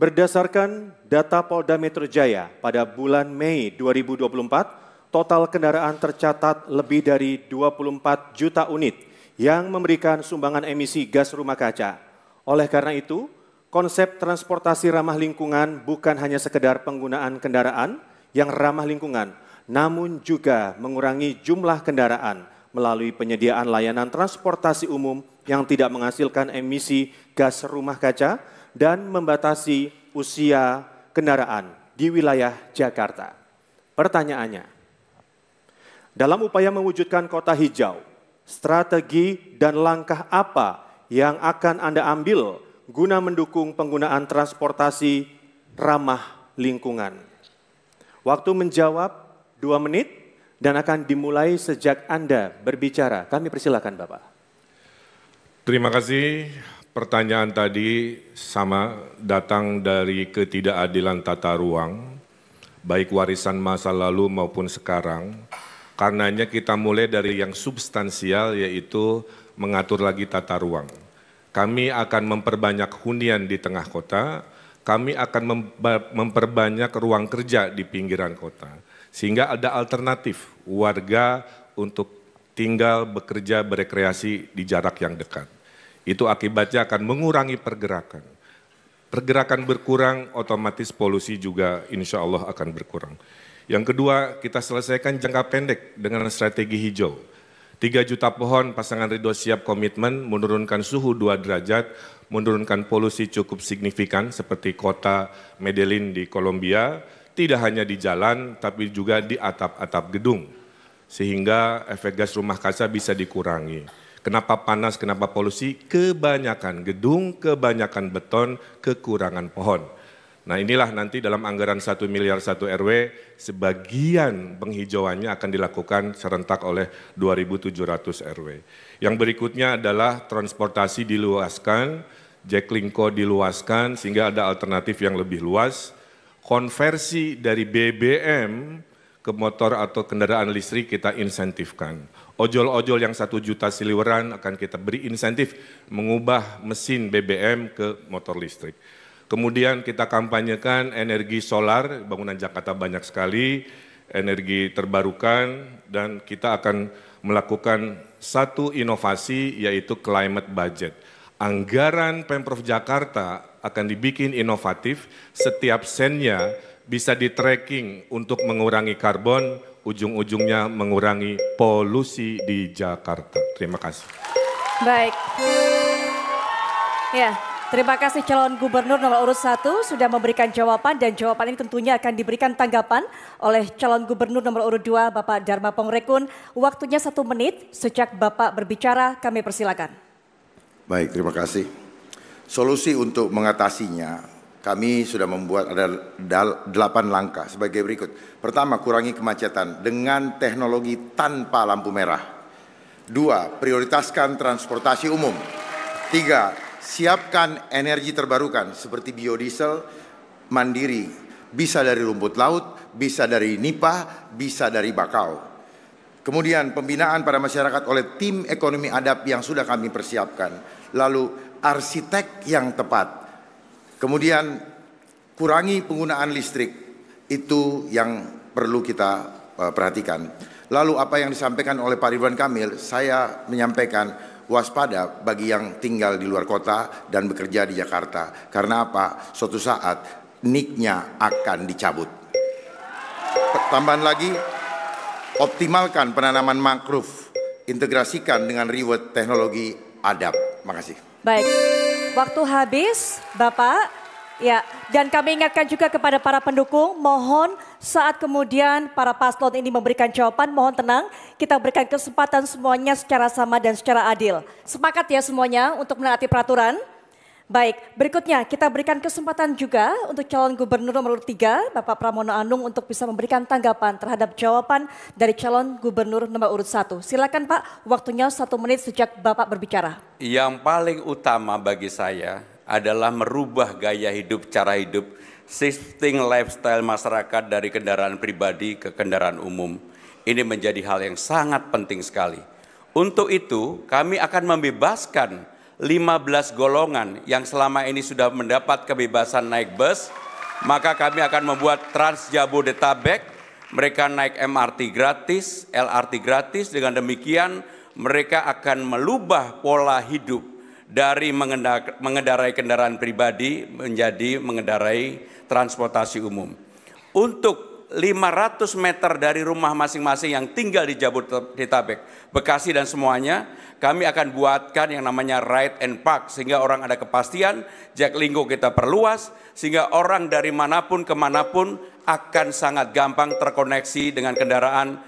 Berdasarkan data Polda Metro Jaya pada bulan Mei 2024, total kendaraan tercatat lebih dari 24 juta unit yang memberikan sumbangan emisi gas rumah kaca. Oleh karena itu, konsep transportasi ramah lingkungan bukan hanya sekedar penggunaan kendaraan yang ramah lingkungan, namun juga mengurangi jumlah kendaraan melalui penyediaan layanan transportasi umum yang tidak menghasilkan emisi gas rumah kaca dan membatasi usia kendaraan di wilayah Jakarta. Pertanyaannya, dalam upaya mewujudkan kota hijau, strategi dan langkah apa yang akan Anda ambil guna mendukung penggunaan transportasi ramah lingkungan? Waktu menjawab dua menit dan akan dimulai sejak Anda berbicara. Kami persilakan Bapak. Terima kasih Pertanyaan tadi sama datang dari ketidakadilan tata ruang, baik warisan masa lalu maupun sekarang. Karenanya kita mulai dari yang substansial yaitu mengatur lagi tata ruang. Kami akan memperbanyak hunian di tengah kota, kami akan memperbanyak ruang kerja di pinggiran kota. Sehingga ada alternatif warga untuk tinggal, bekerja, berekreasi di jarak yang dekat. Itu akibatnya akan mengurangi pergerakan. Pergerakan berkurang, otomatis polusi juga insya Allah akan berkurang. Yang kedua, kita selesaikan jangka pendek dengan strategi hijau. 3 juta pohon pasangan Ridho siap komitmen menurunkan suhu 2 derajat, menurunkan polusi cukup signifikan seperti kota Medellin di Kolombia, tidak hanya di jalan tapi juga di atap-atap gedung. Sehingga efek gas rumah kaca bisa dikurangi. Kenapa panas, kenapa polusi? Kebanyakan gedung, kebanyakan beton, kekurangan pohon. Nah inilah nanti dalam anggaran 1 miliar 1 RW, sebagian penghijauannya akan dilakukan serentak oleh 2.700 RW. Yang berikutnya adalah transportasi diluaskan, Jaklingko diluaskan sehingga ada alternatif yang lebih luas. Konversi dari BBM ke motor atau kendaraan listrik kita insentifkan. Ojol-ojol yang satu juta siliweran akan kita beri insentif mengubah mesin BBM ke motor listrik. Kemudian kita kampanyekan energi solar, bangunan Jakarta banyak sekali, energi terbarukan, dan kita akan melakukan satu inovasi yaitu climate budget. Anggaran Pemprov Jakarta akan dibikin inovatif, setiap sennya bisa di tracking untuk mengurangi karbon, ujung-ujungnya mengurangi polusi di Jakarta. Terima kasih. Baik. Ya, terima kasih calon gubernur nomor urut satu sudah memberikan jawaban dan jawaban ini tentunya akan diberikan tanggapan oleh calon gubernur nomor urut dua Bapak Dharma Pongrekun. Waktunya satu menit sejak Bapak berbicara kami persilakan. Baik, terima kasih. Solusi untuk mengatasinya kami sudah membuat ada delapan langkah sebagai berikut. Pertama, kurangi kemacetan dengan teknologi tanpa lampu merah. Dua, prioritaskan transportasi umum. Tiga, siapkan energi terbarukan seperti biodiesel mandiri. Bisa dari rumput laut, bisa dari nipah, bisa dari bakau. Kemudian pembinaan pada masyarakat oleh tim ekonomi adab yang sudah kami persiapkan. Lalu arsitek yang tepat Kemudian kurangi penggunaan listrik itu yang perlu kita e, perhatikan. Lalu apa yang disampaikan oleh Pak Ridwan Kamil, saya menyampaikan waspada bagi yang tinggal di luar kota dan bekerja di Jakarta. Karena apa? Suatu saat niknya akan dicabut. Tambahan lagi, optimalkan penanaman mangrove, integrasikan dengan reward teknologi adab. Makasih. Baik, waktu habis, Bapak. Ya, dan kami ingatkan juga kepada para pendukung, mohon saat kemudian para paslon ini memberikan jawaban, mohon tenang, kita berikan kesempatan semuanya secara sama dan secara adil. Sepakat ya semuanya untuk menaati peraturan? Baik, berikutnya kita berikan kesempatan juga untuk calon gubernur nomor 3, Bapak Pramono Anung untuk bisa memberikan tanggapan terhadap jawaban dari calon gubernur nomor urut 1. Silakan Pak, waktunya satu menit sejak Bapak berbicara. Yang paling utama bagi saya adalah merubah gaya hidup, cara hidup, shifting lifestyle masyarakat dari kendaraan pribadi ke kendaraan umum. Ini menjadi hal yang sangat penting sekali. Untuk itu, kami akan membebaskan 15 golongan yang selama ini sudah mendapat kebebasan naik bus, maka kami akan membuat Trans Jabodetabek, mereka naik MRT gratis, LRT gratis, dengan demikian mereka akan melubah pola hidup dari mengendarai kendaraan pribadi menjadi mengendarai transportasi umum. Untuk 500 meter dari rumah masing-masing yang tinggal di Jabodetabek, Bekasi dan semuanya, kami akan buatkan yang namanya ride and park sehingga orang ada kepastian, Jack Linggo kita perluas sehingga orang dari manapun kemanapun akan sangat gampang terkoneksi dengan kendaraan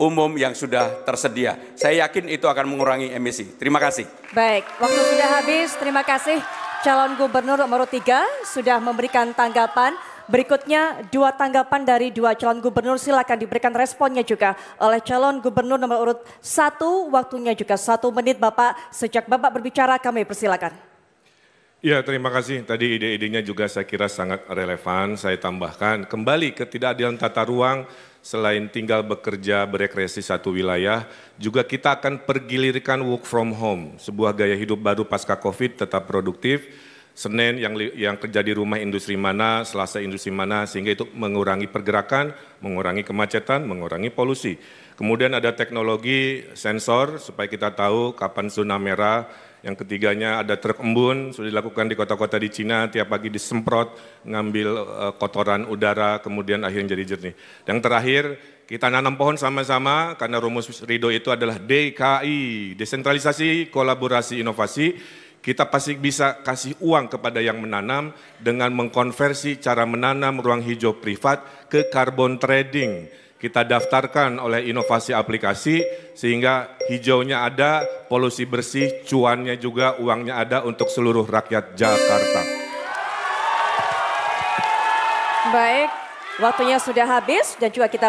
umum yang sudah tersedia. Saya yakin itu akan mengurangi emisi. Terima kasih. Baik, waktu sudah habis. Terima kasih calon gubernur nomor tiga sudah memberikan tanggapan. Berikutnya dua tanggapan dari dua calon gubernur silakan diberikan responnya juga oleh calon gubernur nomor urut satu waktunya juga satu menit Bapak sejak Bapak berbicara kami persilakan. Ya terima kasih tadi ide-idenya juga saya kira sangat relevan saya tambahkan kembali ketidakadilan tata ruang selain tinggal bekerja berekreasi satu wilayah, juga kita akan pergilirkan work from home, sebuah gaya hidup baru pasca Covid tetap produktif. Senin yang yang kerja di rumah industri mana, Selasa industri mana, sehingga itu mengurangi pergerakan, mengurangi kemacetan, mengurangi polusi. Kemudian ada teknologi sensor supaya kita tahu kapan zona merah. Yang ketiganya ada truk embun sudah dilakukan di kota-kota di Cina tiap pagi disemprot ngambil eh, kotoran udara kemudian akhirnya jadi jernih. Yang terakhir kita nanam pohon sama-sama karena rumus Ridho itu adalah DKI, desentralisasi, kolaborasi, inovasi kita pasti bisa kasih uang kepada yang menanam dengan mengkonversi cara menanam ruang hijau privat ke carbon trading kita daftarkan oleh inovasi aplikasi sehingga hijaunya ada, polusi bersih, cuannya juga, uangnya ada untuk seluruh rakyat Jakarta. Baik, waktunya sudah habis dan juga kita